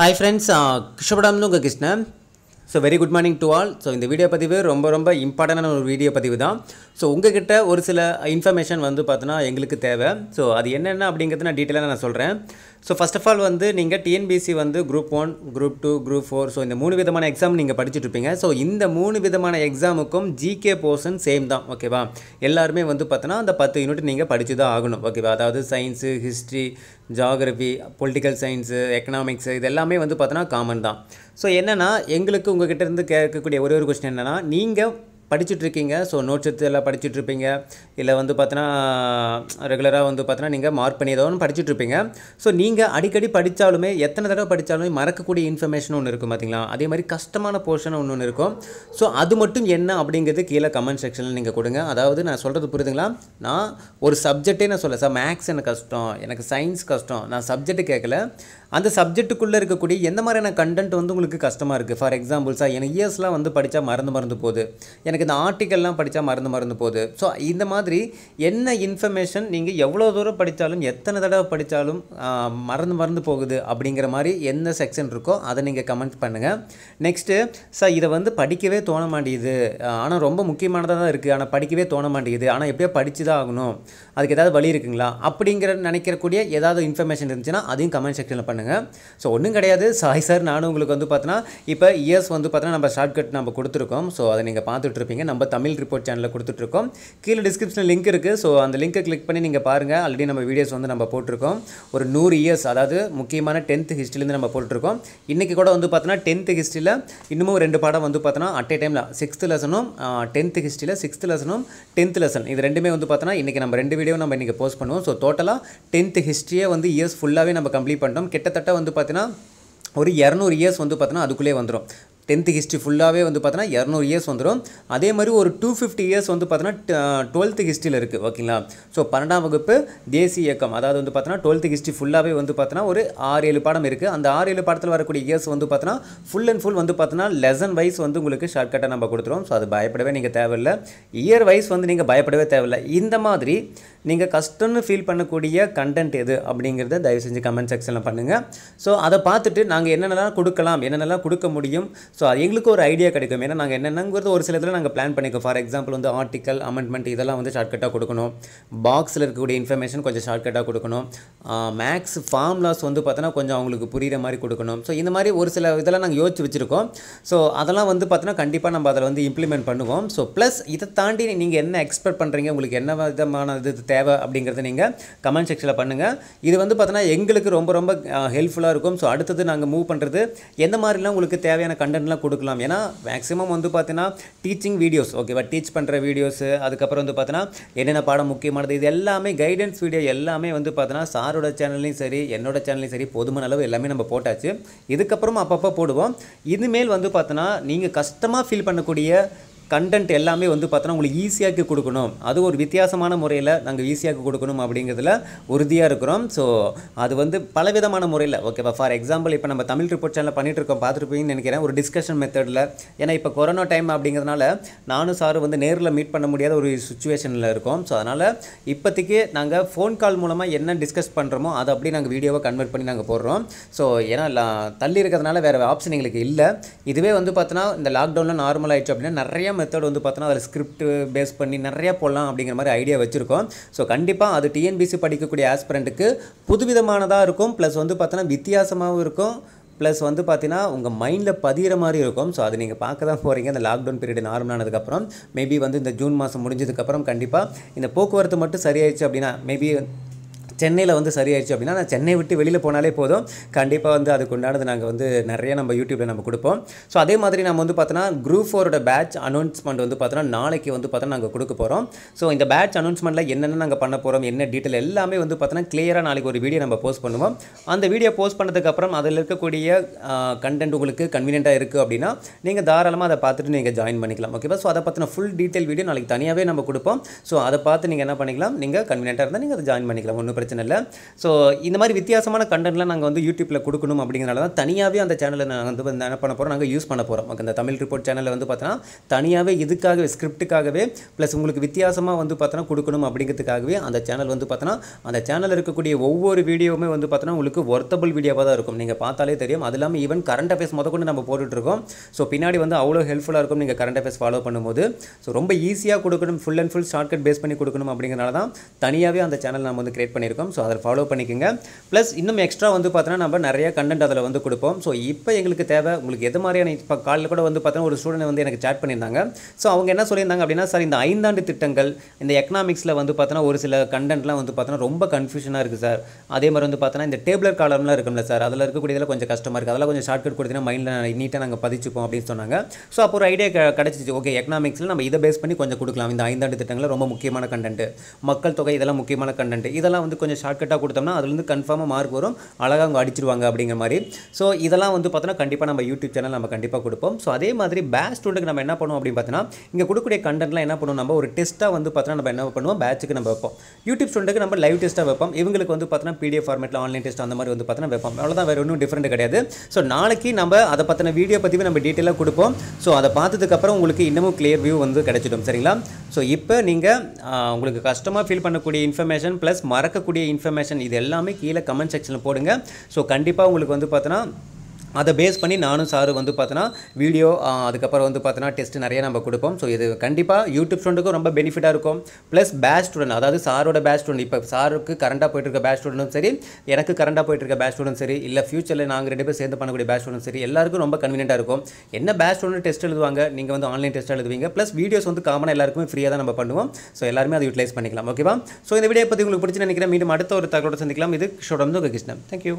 hi friends கிருஷ்ணபடாம்னு உங்கள் Krishnan so very good morning to all so இந்த வீடியோ பதிவு ரொம்ப ரொம்ப இம்பார்ட்டண்டான ஒரு வீடியோ பதிவு தான் ஸோ உங்ககிட்ட ஒரு சில இன்ஃபர்மேஷன் வந்து பார்த்தோன்னா எங்களுக்கு தேவை ஸோ அது என்னென்ன அப்படிங்கிறது நான் டீட்டெயிலாக நான் சொல்கிறேன் ஸோ ஃபஸ்ட் ஆஃப் ஆல் வந்து நீங்கள் டிஎன்பிசி வந்து group one group two group four so இந்த மூணு விதமான எக்ஸாம் நீங்கள் படிச்சுட்ருப்பீங்க ஸோ இந்த மூணு விதமான எக்ஸாமுக்கும் ஜிகே போர்ஷன் சேம் தான் ஓகேவா எல்லாருமே வந்து பார்த்தோன்னா அந்த பத்து யூனிட் நீங்கள் படித்து தான் ஆகணும் ஓகேவா அதாவது science history geography political science economics இது எல்லாமே வந்து பார்த்தோன்னா காமன் தான் ஸோ என்னென்னா எங்களுக்கு உங்கள் கிட்டேருந்து கேட்கக்கூடிய ஒரே ஒரு கொஸ்டின் என்னென்னா நீங்கள் படிச்சுட்ருக்கீங்க ஸோ நோட்ஸ் எடுத்து எல்லாம் படிச்சுட்ருப்பீங்க இல்லை வந்து பார்த்தோன்னா ரெகுலராக வந்து பார்த்தோன்னா நீங்கள் மார்க் பண்ணி ஏதோ ஒன்று படிச்சுட்ருப்பீங்க ஸோ நீங்கள் அடிக்கடி படித்தாலுமே எத்தனை தடவை படித்தாலுமே மறக்கக்கூடிய இன்ஃபர்மேஷன் ஒன்று இருக்கும் பார்த்தீங்களா அதே மாதிரி கஷ்டமான போர்ஷன் ஒன்று ஒன்று இருக்கும் ஸோ அது மட்டும் என்ன அப்படிங்கிறது கீழே கமெண்ட் செக்ஷனில் நீங்கள் கொடுங்க அதாவது நான் சொல்கிறது புரியுதுங்களா நான் ஒரு சப்ஜெக்டே நான் சொல்ல சார் மேக்ஸ் எனக்கு கஷ்டம் எனக்கு சயின்ஸ் கஷ்டம் நான் சப்ஜெக்ட்டு கேட்கல அந்த சப்ஜெக்ட்டுக்குள்ளே இருக்கக்கூடிய எந்த மாதிரியான கண்டென்ட் வந்து உங்களுக்கு கஷ்டமாக இருக்குது ஃபார் எக்ஸாம்பிள் சார் எனக்கு இயர்ஸ்லாம் வந்து படித்தா மறந்து மறந்து போகுது எனக்கு இந்த ஆர்டிக்கல்லாம் படித்தா மறந்து மறந்து போகுது ஸோ இந்த மாதிரி என்ன இன்ஃபர்மேஷன் நீங்கள் எவ்வளோ தூரம் படித்தாலும் எத்தனை தடவை படித்தாலும் மறந்து மறந்து போகுது அப்படிங்கிற மாதிரி என்ன செக்ஷன் இருக்கோ அதை நீங்கள் கமெண்ட் பண்ணுங்கள் நெக்ஸ்ட்டு சார் இதை வந்து படிக்கவே தோண மாட்டேங்குது ஆனால் ரொம்ப முக்கியமானதாக தான் இருக்குது ஆனால் படிக்கவே தோண மாட்டேங்குது ஆனால் எப்படியோ படித்து தான் ஆகணும் அதுக்கு ஏதாவது வழி இருக்குங்களா அப்படிங்கிற நினைக்கிறக்கூடிய ஏதாவது இன்ஃபர்மேஷன் இருந்துச்சுன்னா அதையும் கமெண்ட் செக்ஷனில் பண்ணுங்கள் பண்ணுங்கள் ஸோ ஒன்றும் கிடையாது சாய் சார் நானும் உங்களுக்கு வந்து பார்த்தோன்னா இப்போ இயர்ஸ் வந்து பார்த்தோன்னா நம்ம ஷார்ட்கட் நம்ம கொடுத்துருக்கோம் ஸோ அதை நீங்கள் பார்த்துட்ருப்பீங்க நம்ம தமிழ் ரிப்போர்ட் சேனலில் கொடுத்துட்ருக்கோம் கீழே டிஸ்கிரிப்ஷன் லிங்க் இருக்குது ஸோ அந்த லிங்க்கை கிளிக் பண்ணி நீங்கள் பாருங்கள் ஆல்ரெடி நம்ம வீடியோஸ் வந்து நம்ம போட்டிருக்கோம் ஒரு நூறு இயர்ஸ் அதாவது முக்கியமான டென்த்து ஹிஸ்ட்ரிலேருந்து நம்ம போட்டிருக்கோம் இன்றைக்கி கூட வந்து பார்த்தோன்னா டென்த்து ஹிஸ்ட்ரியில் இன்னமும் ரெண்டு பாடம் வந்து பார்த்தோன்னா அட் ஏ டைமில் சிக்ஸ்த்து லெசனும் டென்த்து ஹிஸ்ட்ரியில் சிக்ஸ்த்து லெசனும் டென்த் லெசன் இது ரெண்டுமே வந்து பார்த்தோன்னா இன்றைக்கி நம்ம ரெண்டு வீடியோ நம்ம இன்றைக்கி போஸ்ட் பண்ணுவோம் ஸோ டோட்டலாக டென்த்து ஹிஸ்ட்ரியே வந்து இயர்ஸ் ஃபுல்லாகவே நம்ம கம்ப்ளீட் பண்ணிட்டோம் கிட்ட கிட்டத்தட்ட வந்து பார்த்தீங்கன்னா ஒரு இரநூறு இயர்ஸ் வந்து பார்த்தீங்கன்னா அதுக்குள்ளே வந்துடும் டென்த்து ஹிஸ்ட்ரி ஃபுல்லாகவே வந்து பார்த்தோன்னா இரநூறு இயர்ஸ் வந்துடும் அதே மாதிரி ஒரு டூ ஃபிஃப்டி இயர்ஸ் வந்து பார்த்தோன்னா டுவெல்த்து ஹிஸ்ட்ரியில் இருக்குது ஓகேங்களா ஸோ பன்னெண்டாம் வகுப்பு தேசிய இயக்கம் அதாவது வந்து பார்த்தோன்னா டுவெல்த்து ஹிஸ்ட்ரி ஃபுல்லாகவே வந்து பார்த்தோன்னா ஒரு ஆறு ஏழு பாடம் இருக்குது அந்த ஆறு ஏழு பாடத்தில் வரக்கூடிய இயர்ஸ் வந்து பார்த்தோன்னா ஃபுல் அண்ட் ஃபுல் வந்து பார்த்தோன்னா லெசன் வைஸ் வந்து உங்களுக்கு ஷார்ட்கட்டாக நம்ம கொடுத்துருவோம் ஸோ அது பயப்படவே நீங்கள் தேவையில்லை இயர் வைஸ் வந்து நீங்கள் பயப்படவே தேவையில்லை இந்த மாதிரி நீங்கள் கஷ்டம்னு ஃபீல் பண்ணக்கூடிய கண்டென்ட் எது அப்படிங்கிறத தயவு செஞ்சு கமெண்ட் செக்ஷனில் பண்ணுங்கள் ஸோ அதை பார்த்துட்டு நாங்கள் என்னென்னலாம் கொடுக்கலாம் என்னென்னலாம் கொடுக்க முடியும் ஸோ அது எங்களுக்கு ஒரு ஐடியா கிடைக்கும் ஏன்னா நாங்கள் என்னென்னங்கிறது ஒரு சில இதில் நாங்கள் பிளான் பண்ணிக்கோம் ஃபார் எக்ஸாம்பிள் வந்து ஆர்டிக்கல் அமெண்ட்மெண்ட் இதெல்லாம் வந்து ஷார்ட்கட்டாக கொடுக்கணும் பாக்ஸில் இருக்கக்கூடிய இன்ஃபர்மேஷன் கொஞ்சம் ஷார்ட்கட்டாக கொடுக்கணும் மேக்ஸ் ஃபார்ம்லாஸ் வந்து பார்த்தோன்னா கொஞ்சம் அவங்களுக்கு புரிகிற மாதிரி கொடுக்கணும் ஸோ இந்த மாதிரி ஒரு சில இதெல்லாம் நாங்கள் யோசிச்சு வச்சுருக்கோம் ஸோ அதெல்லாம் வந்து பார்த்தோன்னா கண்டிப்பாக நம்ம அதில் வந்து இம்ப்ளிமெண்ட் பண்ணுவோம் ஸோ ப்ளஸ் இதை தாண்டி நீங்கள் என்ன எக்ஸ்பெக்ட் பண்ணுறீங்க உங்களுக்கு என்ன விதமான இது தேவை அப்படிங்கிறத நீங்கள் கமெண்ட் செக்ஷனில் பண்ணுங்கள் இது வந்து பார்த்தோன்னா எங்களுக்கு ரொம்ப ரொம்ப ஹெல்ப்ஃபுல்லாக இருக்கும் ஸோ அடுத்தது நாங்கள் மூவ் பண்ணுறது எந்த மாதிரிலாம் உங்களுக்கு தேவையான கண்டென்ட் கண்டென்ட்லாம் கொடுக்கலாம் ஏன்னா மேக்ஸிமம் வந்து பார்த்தீங்கன்னா டீச்சிங் வீடியோஸ் ஓகேவா டீச் பண்ணுற வீடியோஸு அதுக்கப்புறம் வந்து பார்த்தீங்கன்னா என்னென்ன பாடம் முக்கியமானது இது எல்லாமே கைடன்ஸ் வீடியோ எல்லாமே வந்து பார்த்தீங்கன்னா சாரோட சேனல்லையும் சரி என்னோட சேனல்லையும் சரி போதுமான அளவு எல்லாமே நம்ம போட்டாச்சு இதுக்கப்புறம் அப்பப்போ போடுவோம் இதுமேல் வந்து பார்த்தோன்னா நீங்கள் கஷ்டமாக ஃபீல் பண்ணக்கூடிய கண்டென்ட் எல்லாமே வந்து பார்த்தோன்னா உங்களுக்கு ஈஸியாக்கி கொடுக்கணும் அது ஒரு வித்தியாசமான முறையில் நாங்கள் ஈஸியாக்கி கொடுக்கணும் அப்படிங்கிறதுல உறுதியாக இருக்கிறோம் ஸோ அது வந்து பலவிதமான முறையில் ஓகேவா ஃபார் எக்ஸாம்பிள் இப்போ நம்ம தமிழ் ரிப்போர்ட் சேனல் பண்ணிட்டுருக்கோம் பார்த்துருப்பீங்கன்னு நினைக்கிறேன் ஒரு டிஸ்கஷன் மெத்தடில் ஏன்னா இப்போ கொரோனா டைம் அப்படிங்கிறதுனால நானும் சாரும் வந்து நேரில் மீட் பண்ண முடியாத ஒரு சுச்சுவேஷனில் இருக்கோம் ஸோ அதனால் இப்போதைக்கு நாங்கள் ஃபோன் கால் மூலமாக என்ன டிஸ்கஸ் பண்ணுறோமோ அதை அப்படியே நாங்கள் வீடியோவை கன்வெர்ட் பண்ணி நாங்கள் போடுறோம் ஸோ ஏன்னா தள்ளி இருக்கிறதுனால வேறு ஆப்ஷன் எங்களுக்கு இல்லை இதுவே வந்து பார்த்தோன்னா இந்த லாக்டவுனில் நார்மல் ஆகிடுச்சு அப்படின்னா நிறைய மெத்தட் வந்து பார்த்தோன்னா அதில் ஸ்கிரிப்ட் பேஸ் பண்ணி நிறையா போடலாம் அப்படிங்கிற மாதிரி ஐடியா வச்சுருக்கோம் ஸோ கண்டிப்பாக அது டிஎன்பிசி படிக்கக்கூடிய ஆஸ்பிரண்ட்டுக்கு புதுவிதமானதாக இருக்கும் ப்ளஸ் வந்து பார்த்தோன்னா வித்தியாசமாகவும் இருக்கும் ப்ளஸ் வந்து பார்த்தீங்கன்னா உங்கள் மைண்டில் பதிகிற மாதிரி இருக்கும் ஸோ அது நீங்கள் பார்க்க தான் போகிறீங்க அந்த லாக்டவுன் பீரியட் நார்மல் ஆனதுக்கப்புறம் மேபி வந்து இந்த ஜூன் மாதம் முடிஞ்சதுக்கப்புறம் கண்டிப்பாக இந்த போக்குவரத்து மட்டும் சரியாயிடுச்சு அப்படின்னா மேபி சென்னையில் வந்து சரியாயிடுச்சு அப்படின்னா நான் சென்னை விட்டு வெளியில் போனாலே போதும் கண்டிப்பாக வந்து அதுக்கு உண்டானது நாங்கள் வந்து நிறைய நம்ம யூடியூப்பில் நம்ம கொடுப்போம் ஸோ அதே மாதிரி நம்ம வந்து பார்த்தோன்னா குரூப் ஃபோரோட பேட்ச் அனௌன்ஸ்மெண்ட் வந்து பார்த்தோன்னா நாளைக்கு வந்து பார்த்தோன்னா நாங்கள் கொடுக்க போகிறோம் ஸோ இந்த பேட்ச் அனௌன்ஸ்மெண்ட்டில் என்னென்ன நாங்கள் பண்ண போகிறோம் என்ன டீட்டெயில் எல்லாமே வந்து பார்த்தோன்னா கிளியராக நாளைக்கு ஒரு வீடியோ நம்ம போஸ்ட் பண்ணுவோம் அந்த வீடியோ போஸ்ட் பண்ணதுக்கப்புறம் அதில் இருக்கக்கூடிய கண்டென்ட் உங்களுக்கு கன்வீனியண்ட்டாக இருக்குது அப்படின்னா நீங்கள் தாராளமாக அதை பார்த்துட்டு நீங்கள் ஜாயின் பண்ணிக்கலாம் ஓகேவா ஸோ அதை பற்றின ஃபுல் டீட்டெயில் வீடியோ நாளைக்கு தனியாகவே நம்ம கொடுப்போம் ஸோ அதை பார்த்து நீங்கள் என்ன பண்ணிக்கலாம் நீங்கள் கன்வீனியண்ட்டாக இருந்தால் நீங்கள் அதை ஜாயின் பண்ணிக்கலாம் ஒன்றும் பிரச்சனை பிரச்சனை இல்லை ஸோ இந்த மாதிரி வித்தியாசமான கண்டென்ட்லாம் நாங்கள் வந்து யூடியூப்பில் கொடுக்கணும் அப்படிங்கிறனால தான் தனியாகவே அந்த சேனலை நாங்கள் வந்து என்ன பண்ண போகிறோம் நாங்கள் யூஸ் பண்ண போகிறோம் இந்த தமிழ் ரிப்போர்ட் சேனலில் வந்து பார்த்தோன்னா தனியாகவே இதுக்காகவே ஸ்கிரிப்டுக்காகவே ப்ளஸ் உங்களுக்கு வித்தியாசமாக வந்து பார்த்தோன்னா கொடுக்கணும் அப்படிங்கிறதுக்காகவே அந்த சேனல் வந்து பார்த்தோன்னா அந்த சேனலில் இருக்கக்கூடிய ஒவ்வொரு வீடியோவுமே வந்து பார்த்தோன்னா உங்களுக்கு ஒர்த்தபிள் வீடியோவாக தான் இருக்கும் நீங்கள் பார்த்தாலே தெரியும் அது இல்லாமல் ஈவன் கரண்ட் அஃபேர்ஸ் கொண்டு நம்ம போட்டுட்ருக்கோம் ஸோ பின்னாடி வந்து அவ்வளோ ஹெல்ப்ஃபுல்லாக இருக்கும் நீங்கள் கரண்ட் அஃபேர்ஸ் ஃபாலோ பண்ணும்போது ஸோ ரொம்ப ஈஸியாக கொடுக்கணும் full and full shortcut base பண்ணி கொடுக்கணும் அப்படிங்கிறனால தான் தனியாகவே அந்த சேனல் நம்ம வந்து கிரியேட் பண்ணியிருக்கோம் இருக்கும் ஸோ அதை ஃபாலோ பண்ணிக்கோங்க ப்ளஸ் இன்னும் எக்ஸ்ட்ரா வந்து பார்த்தோன்னா நம்ம நிறைய கண்டென்ட் அதில் வந்து கொடுப்போம் ஸோ இப்போ எங்களுக்கு தேவை உங்களுக்கு எது மாதிரியான இப்போ காலில் கூட வந்து பார்த்தோன்னா ஒரு ஸ்டூடெண்ட் வந்து எனக்கு சேட் பண்ணியிருந்தாங்க ஸோ அவங்க என்ன சொல்லியிருந்தாங்க அப்படின்னா சார் இந்த ஐந்தாண்டு திட்டங்கள் இந்த எக்கனாமிக்ஸில் வந்து பார்த்தோன்னா ஒரு சில கண்டென்ட்லாம் வந்து பார்த்தோன்னா ரொம்ப கன்ஃபியூஷனாக இருக்குது சார் அதே மாதிரி வந்து பார்த்தோன்னா இந்த டேபிளர் காலம்லாம் இருக்கும்ல சார் அதில் இருக்கக்கூடியதில் கொஞ்சம் கஷ்டமாக இருக்குது அதெல்லாம் கொஞ்சம் ஷார்ட்கட் கொடுத்தீங்கன்னா மைண்டில் நீட்டாக நாங்கள் பதிச்சுப்போம் அப்படின்னு சொன்னாங்க ஸோ அப்போ ஒரு ஐடியா கிடச்சிச்சு ஓகே எக்கனாமிக்ஸில் நம்ம இதை பேஸ் பண்ணி கொஞ்சம் கொடுக்கலாம் இந்த ஐந்தாண்டு திட்டங்களில் ரொம்ப முக்கியமான கண்டென்ட் மக்கள் தொகை இதெல்லாம் முக்கியமான கண்டென்ட் இதெல்லாம் வந்து கொஞ்சம் கொஞ்சம் ஷார்ட்கட்டாக கொடுத்தோம்னா அதுலேருந்து கன்ஃபார்மாக மார்க் வரும் அழகாக அவங்க அடிச்சிருவாங்க அப்படிங்கிற மாதிரி ஸோ இதெல்லாம் வந்து பார்த்தோன்னா கண்டிப்பாக நம்ம யூடியூப் சேனல் நம்ம கண்டிப்பாக கொடுப்போம் ஸோ அதே மாதிரி பேட்ச் ஸ்டூடெண்ட்டுக்கு நம்ம என்ன பண்ணுவோம் அப்படின்னு பார்த்தோன்னா இங்கே கொடுக்கக்கூடிய கண்டென்ட்லாம் என்ன பண்ணுவோம் நம்ம ஒரு டெஸ்ட்டாக வந்து பார்த்தோன்னா நம்ம என்ன பண்ணுவோம் பேட்ச்சுக்கு நம்ம வைப்போம் யூடியூப் ஸ்டூடெண்ட்டுக்கு நம்ம லைவ் டெஸ்ட்டாக வைப்போம் இவங்களுக்கு வந்து பார்த்தோன்னா பிடிஎஃப் ஃபார்மேட்டில் ஆன்லைன் டெஸ்ட் அந்த மாதிரி வந்து பார்த்தோன்னா வைப்போம் அவ்வளோதான் வேறு ஒன்றும் டிஃப்ரெண்ட் கிடையாது ஸோ நாளைக்கு நம்ம அதை பற்றின வீடியோ பற்றி நம்ம டீட்டெயிலாக கொடுப்போம் ஸோ அதை பார்த்ததுக்கப்புறம் உங்களுக்கு இன்னமும் கிளியர் வியூ வந்து கிடைச்சிடும் சரிங்களா ஸோ இப்போ நீங்கள் உங்களுக்கு கஷ்டமாக ஃபீல் பண்ணக்கூடிய இன்ஃபர்மேஷன் ப்ளஸ் மறக்கக்கூடிய இருக்கக்கூடிய இன்ஃபர்மேஷன் இது எல்லாமே கீழே கமெண்ட் செக்ஷனில் போடுங்க ஸோ கண்டிப்பாக உங்களுக்கு வந்து பார்த்தோன்னா அதை பேஸ் பண்ணி நானும் சாரும் வந்து பார்த்தோன்னா வீடியோ அதுக்கப்புறம் வந்து பார்த்தோன்னா டெஸ்ட் நிறைய நம்ம கொடுப்போம் ஸோ இது கண்டிப்பாக யூடியூப் ஸ்டூடெண்ட்டுக்கும் ரொம்ப பெனிஃபிட்டாக இருக்கும் ப்ளஸ் பேட்ச் ஸ்டூடெண்ட் அதாவது சாரோட பேட்ச் ஸ்டூடெண்ட் இப்போ சாருக்கு கரண்டாக போயிட்டுருக்க பேட்ச் ஸ்டூடெண்ட்டும் சரி எனக்கு கரண்டாக போயிட்டுருக்க பேட்ச் ஸ்டூடெண்ட் சரி இல்லை ஃபியூச்சரில் நாங்கள் ரெண்டு பேரும் சேர்ந்து பண்ணக்கூடிய பேட்ச் ஸ்டூடெண்ட் சரி எல்லாருக்கும் ரொம்ப கன்வீனியன்ட்டாக இருக்கும் என்ன பேட்ச் ஸ்டூடெண்ட் டெஸ்ட் எழுதுவாங்க நீங்கள் வந்து ஆன்லைன் டெஸ்ட் எழுதுவீங்க ப்ளஸ் வீடியோஸ் வந்து காமனாக எல்லாருக்குமே ஃப்ரீயாக தான் நம்ம பண்ணுவோம் ஸோ எல்லாருமே அதை யூட்டிலைஸ் பண்ணிக்கலாம் ஓகேவா ஸோ இந்த வீடியோ பற்றி உங்களுக்கு பிடிச்சி நினைக்கிறேன் மீண்டும் அடுத்த ஒரு தகவலோட சந்திக்கலாம் இது ஷோடம் கிருஷ்ணன் தேங்க்யூ